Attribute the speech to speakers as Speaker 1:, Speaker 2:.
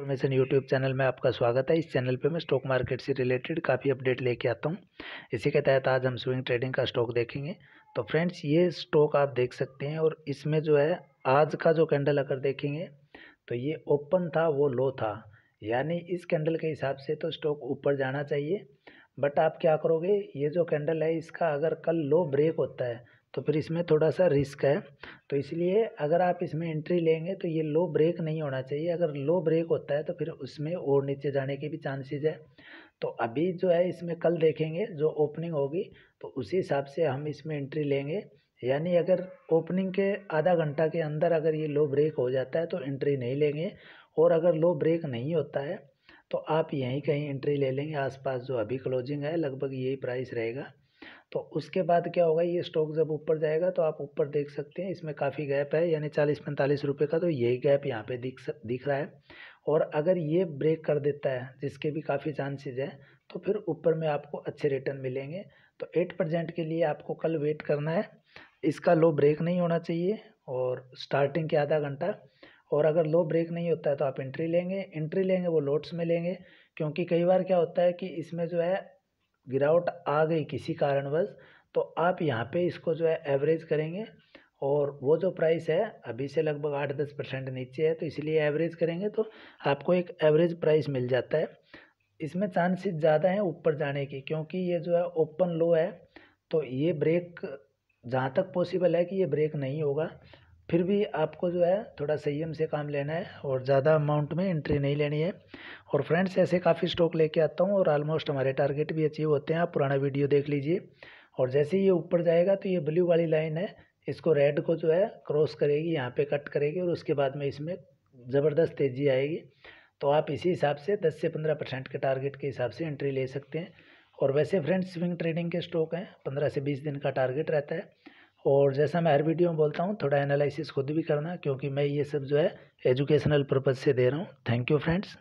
Speaker 1: information YouTube channel में आपका स्वागत है इस चैनल पे मैं स्टॉक मार्केट से रिलेटेड काफ़ी अपडेट लेके आता हूँ इसी के तहत आज हम स्विंग ट्रेडिंग का स्टॉक देखेंगे तो फ्रेंड्स ये स्टॉक आप देख सकते हैं और इसमें जो है आज का जो कैंडल अगर देखेंगे तो ये ओपन था वो लो था यानी इस कैंडल के हिसाब से तो स्टॉक ऊपर जाना चाहिए बट आप क्या करोगे ये जो कैंडल है इसका अगर कल लो ब्रेक होता है तो फिर इसमें थोड़ा सा रिस्क है तो इसलिए अगर आप इसमें एंट्री लेंगे तो ये लो ब्रेक नहीं होना चाहिए अगर लो ब्रेक होता है तो फिर उसमें और नीचे जाने के भी चांसेस है तो अभी जो है इसमें कल देखेंगे जो ओपनिंग होगी तो उसी हिसाब से हम इसमें एंट्री लेंगे यानी अगर ओपनिंग के आधा घंटा के अंदर अगर ये लो ब्रेक हो जाता है तो एंट्री नहीं लेंगे और अगर लो ब्रेक नहीं होता है तो आप यहीं कहीं एंट्री ले लेंगे आसपास जो अभी क्लोजिंग है लगभग यही प्राइस रहेगा तो उसके बाद क्या होगा ये स्टॉक जब ऊपर जाएगा तो आप ऊपर देख सकते हैं इसमें काफ़ी गैप है यानी चालीस पैंतालीस रुपये का तो यही गैप यहाँ पर दिख दिख रहा है और अगर ये ब्रेक कर देता है जिसके भी काफ़ी चांसेज हैं तो फिर ऊपर में आपको अच्छे रिटर्न मिलेंगे तो एट परसेंट के लिए आपको कल वेट करना है इसका लो ब्रेक नहीं होना चाहिए और स्टार्टिंग के आधा घंटा और अगर लो ब्रेक नहीं होता है तो आप एंट्री लेंगे एंट्री लेंगे वो लोट्स में लेंगे क्योंकि कई बार क्या होता है कि इसमें जो है गिरावट आ गई किसी कारणवश तो आप यहाँ पे इसको जो है एवरेज करेंगे और वो जो प्राइस है अभी से लगभग आठ दस परसेंट नीचे है तो इसलिए एवरेज करेंगे तो आपको एक एवरेज प्राइस मिल जाता है इसमें चांसेस ज़्यादा हैं ऊपर जाने की क्योंकि ये जो है ओपन लो है तो ये ब्रेक जहाँ तक पॉसिबल है कि ये ब्रेक नहीं होगा फिर भी आपको जो है थोड़ा संयम से काम लेना है और ज़्यादा अमाउंट में एंट्री नहीं लेनी है और फ्रेंड्स ऐसे काफ़ी स्टॉक लेके आता हूँ और ऑलमोस्ट हमारे टारगेट भी अचीव होते हैं आप पुराना वीडियो देख लीजिए और जैसे ये ऊपर जाएगा तो ये ब्लू वाली लाइन है इसको रेड को जो है क्रॉस करेगी यहाँ पर कट करेगी और उसके बाद में इसमें ज़बरदस्त तेज़ी आएगी तो आप इसी हिसाब से दस से पंद्रह परसेंट के टारगेट के हिसाब से एंट्री ले सकते हैं और वैसे फ्रेंड्स स्विंग ट्रेडिंग के स्टॉक हैं पंद्रह से बीस दिन का टारगेट रहता है और जैसा मैं हर वीडियो में बोलता हूँ थोड़ा एनालिसिस खुद भी करना क्योंकि मैं ये सब जो है एजुकेशनल पर्पज़ से दे रहा हूँ थैंक यू फ्रेंड्स